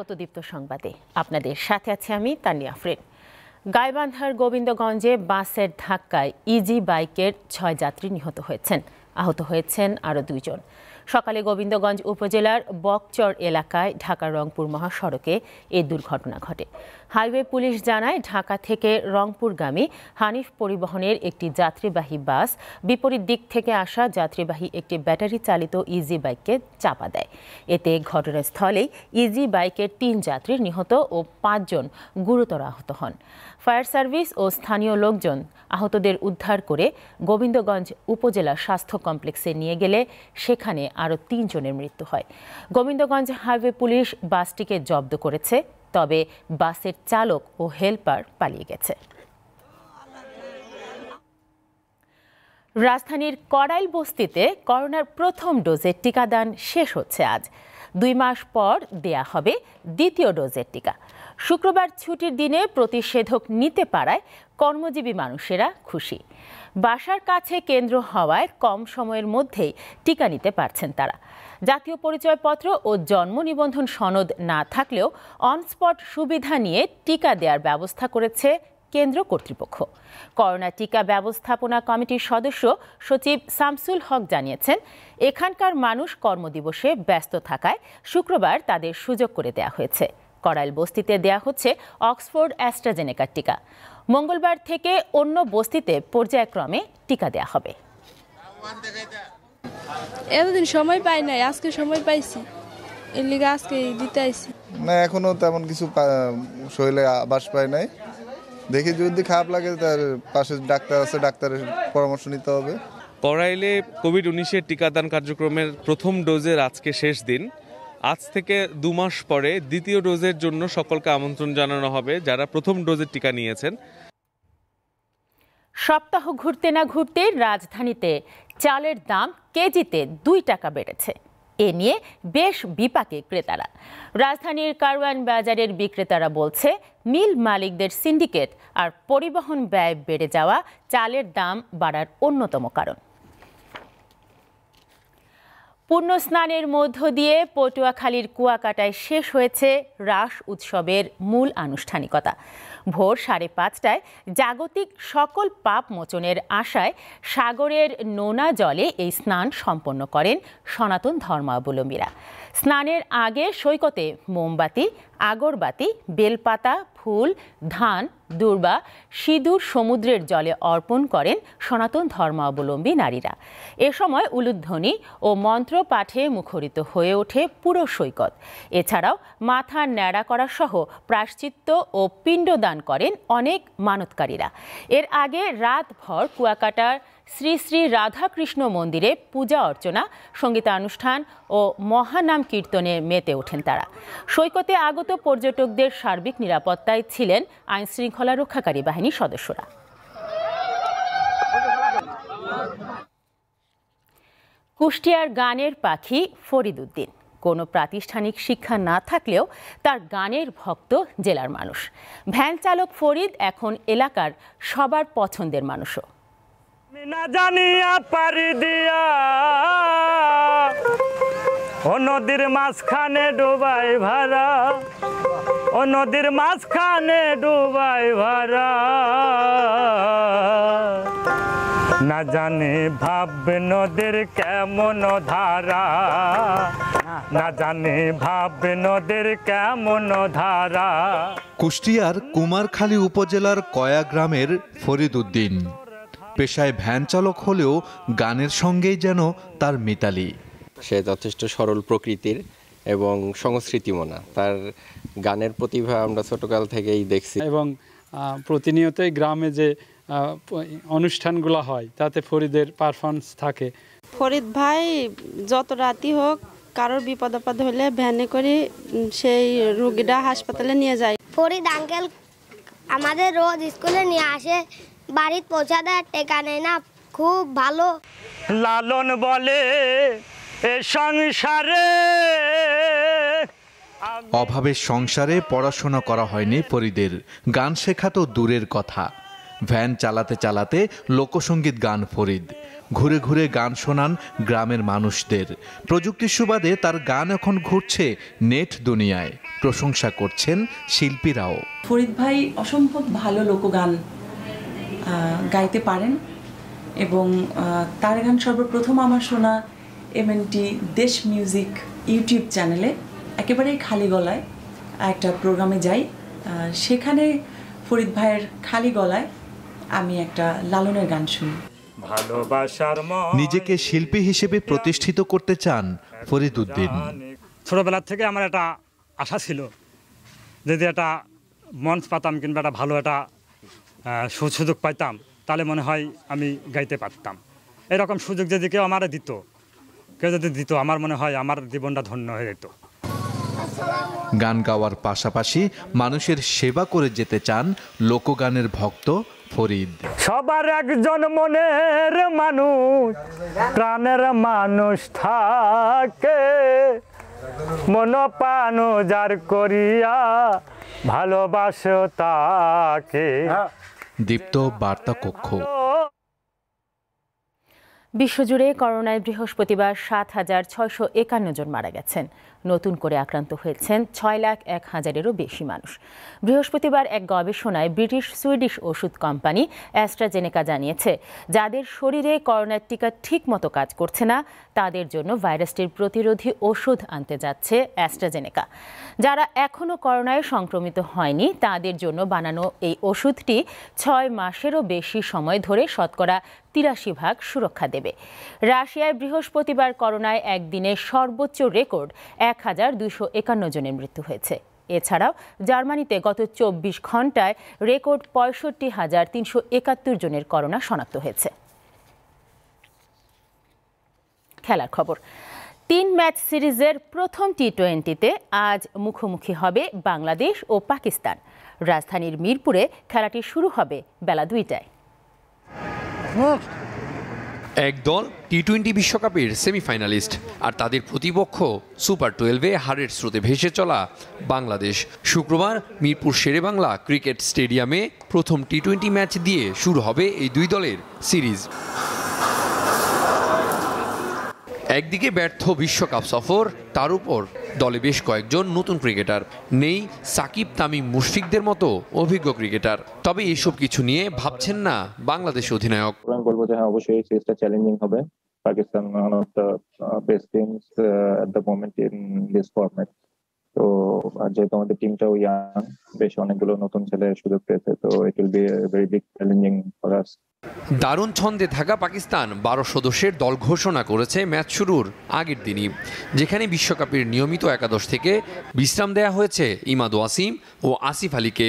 স্বাগত দীপ্ত সংবাদে আপনাদের সাথে আছে আমি তানিয়া আফরিন গাইবান্ধার গোবিন্দগঞ্জে বাসের ধাক্কায় ইজি বাইকের ছয় যাত্রী নিহত হয়েছেন আহত হয়েছেন আরও দুইজন সকালে গোবিন্দগঞ্জ উপজেলার বকচর এলাকায় ঢাকা রংপুর মহাসড়কে এই দুর্ঘটনা ঘটে হাইওয়ে পুলিশ জানায় ঢাকা থেকে রংপুরগামী হানিফ পরিবহনের একটি যাত্রীবাহী বাস বিপরীত দিক থেকে আসা যাত্রীবাহী একটি ব্যাটারি চালিত ইজি বাইককে চাপা দেয় এতে ঘটনাস্থলেই ইজি বাইকের তিন যাত্রী নিহত ও পাঁচজন গুরুতর আহত হন ফায়ার সার্ভিস ও স্থানীয় লোকজন আহতদের উদ্ধার করে গোবিন্দগঞ্জ উপজেলা স্বাস্থ্য কমপ্লেক্সে নিয়ে গেলে সেখানে আরও তিনজনের মৃত্যু হয় গোবিন্দগঞ্জ হাইওয়ে পুলিশ বাসটিকে জব্দ করেছে তবে বাসের চালক ও হেলপার পালিয়ে গেছে রাজধানীর করাইল বস্তিতে করোনার প্রথম ডোজের টিকাদান শেষ হচ্ছে আজ দুই মাস পর দেয়া হবে দ্বিতীয় ডোজের টিকা শুক্রবার ছুটির দিনে প্রতিষেধক নিতে পারায় কর্মজীবী মানুষেরা খুশি বাসার কাছে কেন্দ্র হওয়ায় কম সময়ের মধ্যেই টিকা নিতে পারছেন তারা জাতীয় পরিচয়পত্র ও জন্ম নিবন্ধন সনদ না থাকলেও অনস্পট সুবিধা নিয়ে টিকা দেওয়ার ব্যবস্থা করেছে কেন্দ্র কর্তৃপক্ষ করোনা টিকা ব্যবস্থাপনা কমিটির সদস্য সচিব সামসুল হক জানিয়েছেন এখানকার মানুষ কর্মদিবসে ব্যস্ত থাকায় শুক্রবার তাদের সুযোগ করে দেয়া হয়েছে করাইল বস্তিতে দেয়া হচ্ছে অক্সফোর্ড অ্যাস্ট্রাজেনেকার টিকা মঙ্গলবার থেকে অন্য বস্তিতে পর্যায়ক্রমে টিকা দেয়া হবে এতদিন সময় পাই নাই আজকে সময় পাইছি এর লিগে আজকে দিতে আইছি না এখনো তেমন কিছু শরীরে আবাস পাই নাই দেখি যদি খারাপ লাগে তার পাশে ডাক্তার আছে ডাক্তারের পরামর্শ নিতে হবে করাইলে কোভিড উনিশের টিকাদান কার্যক্রমের প্রথম ডোজের আজকে শেষ দিন আজ থেকে দু মাস পরে দ্বিতীয় ডোজের জন্য সকলকে আমন্ত্রণ জানানো হবে যারা প্রথম ডোজের টিকা নিয়েছেন সপ্তাহ ঘুরতে না ঘুরতে রাজধানীতে চালের দাম কেজিতে দুই টাকা বেড়েছে এ নিয়ে বেশ বিপাকে ক্রেতারা রাজধানীর কারওয়ান বাজারের বিক্রেতারা বলছে মিল মালিকদের সিন্ডিকেট আর পরিবহন ব্যয় বেড়ে যাওয়া চালের দাম বাড়ার অন্যতম কারণ পূর্ণ স্নানের মধ্য দিয়ে পটুয়াখালীর কুয়াকাটায় শেষ হয়েছে রাস উৎসবের মূল আনুষ্ঠানিকতা ভোর সাড়ে পাঁচটায় জাগতিক সকল পাপ মোচনের আশায় সাগরের নোনা জলে এই স্নান সম্পন্ন করেন সনাতন ধর্মাবলম্বীরা স্নানের আগে সৈকতে মোমবাতি আগরবাতি বেলপাতা ফুল ধান দুর্বা সিঁদুর সমুদ্রের জলে অর্পণ করেন সনাতন ধর্মাবলম্বী নারীরা এ সময় উলুধ্বনি ও মন্ত্র পাঠে মুখরিত হয়ে ওঠে পুরো সৈকত এছাড়াও মাথা ন্যাড়া করা সহ প্রাশ্চিত্য ও পিণ্ডদান দান করেন অনেক মানতকারীরা এর আগে রাতভর কুয়াকাটার শ্রী শ্রী রাধাকৃষ্ণ মন্দিরে পূজা অর্চনা সঙ্গীতানুষ্ঠান ও মহানাম কীর্তনে মেতে ওঠেন তারা সৈকতে আগত পর্যটকদের সার্বিক নিরাপত্তায় ছিলেন আইনশৃঙ্খলা রক্ষাকারী বাহিনীর সদস্যরা কুষ্টিয়ার গানের পাখি ফরিদ উদ্দিন কোনো প্রাতিষ্ঠানিক শিক্ষা না থাকলেও তার গানের ভক্ত জেলার মানুষ ভ্যান চালক ফরিদ এখন এলাকার সবার পছন্দের মানুষও না ও নদীর মাঝখানে ডুবাই ভাড়া ও নদীর মাঝখানে ডুবাই ভাড়া না জানে ভাব নদীর কেমন ধারা না জানে ভাব নদের কেমন ধারা কুষ্টিয়ার কুমারখালী উপজেলার কয়া গ্রামের ফরিদ উদ্দিন পেশায় ভ্যান চালক হলেও গানের সঙ্গেই যেন তার মিতালি সে যথেষ্ট সরল প্রকৃতির এবং সংস্কৃতিমনা তার গানের প্রতিভা আমরা ছোটকাল থেকেই দেখছি এবং প্রতিনিয়তই গ্রামে যে অনুষ্ঠানগুলো হয় তাতে ফরিদের পারফরমেন্স থাকে ফরিদ ভাই যত রাতি হোক কারোর বিপদ আপদ হলে ভ্যানে করে সেই রুগীরা হাসপাতালে নিয়ে যায় ফরিদ আঙ্কেল আমাদের রোজ স্কুলে নিয়ে আসে বাড়ির পৌঁছা দেয় টেকা নেয় না খুব ভালো লালন বলে এ সংসারে অভাবের সংসারে পড়াশোনা করা হয়নি পরিদের গান শেখা তো দূরের কথা ভ্যান চালাতে চালাতে লোকসঙ্গীত গান ফরিদ ঘুরে ঘুরে গান শোনান গ্রামের মানুষদের প্রযুক্তির সুবাদে তার গান এখন ঘুরছে নেট দুনিয়ায় প্রশংসা করছেন শিল্পীরাও ফরিদ ভাই অসম্ভব ভালো লোকগান গাইতে পারেন এবং তার গান সর্বপ্রথম আমার শোনা এমএনটি দেশ মিউজিক ইউটিউব চ্যানেলে একেবারেই খালি গলায় একটা প্রোগ্রামে যাই সেখানে ফরিদ ভাইয়ের খালি গলায় আমি একটা লালনের গান শুনি নিজেকে শিল্পী হিসেবে প্রতিষ্ঠিত করতে চান ফরিদ উদ্দিন ছোটবেলার থেকে আমার একটা আশা ছিল যদি একটা মঞ্চ পাতাম কিংবা একটা ভালো একটা সুযোগ পাইতাম তাহলে মনে হয় আমি গাইতে পারতাম এরকম সুযোগ যদি কেউ আমার দিত কেউ যদি দিত আমার মনে হয় আমার জীবনটা ধন্য হয়ে যেত গান গাওয়ার পাশাপাশি মানুষের সেবা করে যেতে চান লোকগানের ভক্ত ফরিদ সবার একজন মনের মানুষ প্রাণের মানুষ থাকে মন পান যার করিয়া ভালোবাস তাকে দীপ্ত বার্তা কক্ষ বিশ্বজুড়ে করোনায় বৃহস্পতিবার সাত হাজার ছয়শ একান্ন জন মারা গেছেন নতুন করে আক্রান্ত হয়েছেন ছয় লাখ এক হাজারেরও বেশি মানুষ বৃহস্পতিবার এক গবেষণায় ব্রিটিশ সুইডিশ ওষুধ কোম্পানি অ্যাস্ট্রাজেনেকা জানিয়েছে যাদের শরীরে করোনার টিকা ঠিকমতো কাজ করছে না তাদের জন্য ভাইরাসটির প্রতিরোধী ওষুধ আনতে যাচ্ছে অ্যাস্ট্রাজেনেকা যারা এখনও করোনায় সংক্রমিত হয়নি তাদের জন্য বানানো এই ওষুধটি ছয় মাসেরও বেশি সময় ধরে শতকরা তিরাশি ভাগ সুরক্ষা দেবে রাশিয়ায় বৃহস্পতিবার করোনায় একদিনে সর্বোচ্চ রেকর্ড এক হাজার দুশো একান্ন জনের মৃত্যু হয়েছে এছাড়াও জার্মানিতে গত চব্বিশ ঘন্টায় রেকর্ড পঁয়ষট্টি হাজার তিনশো একাত্তর জনের করোনা শনাক্ত হয়েছে খেলার খবর তিন ম্যাচ সিরিজের প্রথম টি টোয়েন্টিতে আজ মুখোমুখি হবে বাংলাদেশ ও পাকিস্তান রাজধানীর মিরপুরে খেলাটি শুরু হবে বেলা দুইটায় এক দল টি টোয়েন্টি বিশ্বকাপের সেমিফাইনালিস্ট আর তাদের প্রতিপক্ষ সুপার টুয়েলভে হারের স্রোতে ভেসে চলা বাংলাদেশ শুক্রবার মিরপুর শেরেবাংলা ক্রিকেট স্টেডিয়ামে প্রথম টি টোয়েন্টি ম্যাচ দিয়ে শুরু হবে এই দুই দলের সিরিজ একদিকে ব্যর্থ বিশ্বকাপ সফর তার উপর দলে বেশ কয়েকজন নতুন ক্রিকেটার নেই সাকিব তামিম মুশফিকদের মতো অভিজ্ঞ ক্রিকেটার তবে এসব কিছু নিয়ে ভাবছেন না বাংলাদেশ অধিনায়ক বলবো যে হ্যাঁ অবশ্যই এই সিরিজটা চ্যালেঞ্জিং হবে Pakistan one of the best teams at the moment in this format তো আর যেহেতু আমাদের টিমটাও ইয়াং বেশ অনেকগুলো নতুন ছেলের সুযোগ পেয়েছে তো it will be very big challenging for us দারুণ ছন্দে থাকা পাকিস্তান বারো সদস্যের দল ঘোষণা করেছে ম্যাচ শুরুর আগের দিনই যেখানে বিশ্বকাপের নিয়মিত একাদশ থেকে বিশ্রাম দেয়া হয়েছে ইমাদ ওয়াসিম ও আসিফ আলীকে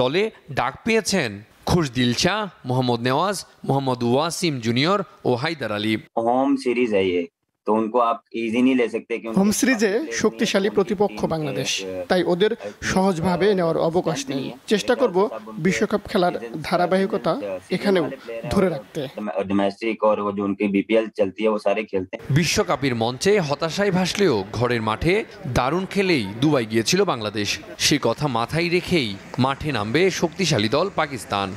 দলে ডাক পেয়েছেন খুশদিল শাহ মোহাম্মদ নেওয়াজ মোহাম্মদ ওয়াসিম জুনিয়র ও হায়দার আলী হোম সিরিজ है তো উনকো আপ ইজি নি লে সকতে কি হোম সিরিজে শক্তিশালী প্রতিপক্ষ বাংলাদেশ তাই ওদের সহজভাবে নেওয়ার অবকাশ নেই চেষ্টা করব বিশ্বকাপ খেলার ধারাবাহিকতা এখানেও ধরে রাখতে ডোমেস্টিক और ও যে उनकी বিপিএল চলতি है ও সারে খেলতে বিশ্বকাপের মঞ্চে হতাশায় ভাসলেও ঘরের মাঠে দারুণ খেলেই দুবাই গিয়েছিল বাংলাদেশ সে কথা মাথায় রেখেই মাঠে নামবে শক্তিশালী দল পাকিস্তান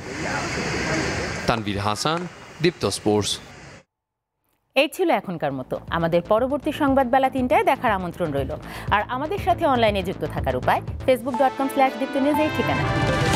তানভীর হাসান দীপ্ত স্পোর্টস এই ছিল এখনকার মতো আমাদের পরবর্তী সংবাদ বেলা তিনটায় দেখার আমন্ত্রণ রইল আর আমাদের সাথে অনলাইনে যুক্ত থাকার উপায় Facebook dot com slash Deepto news এই ঠিকানা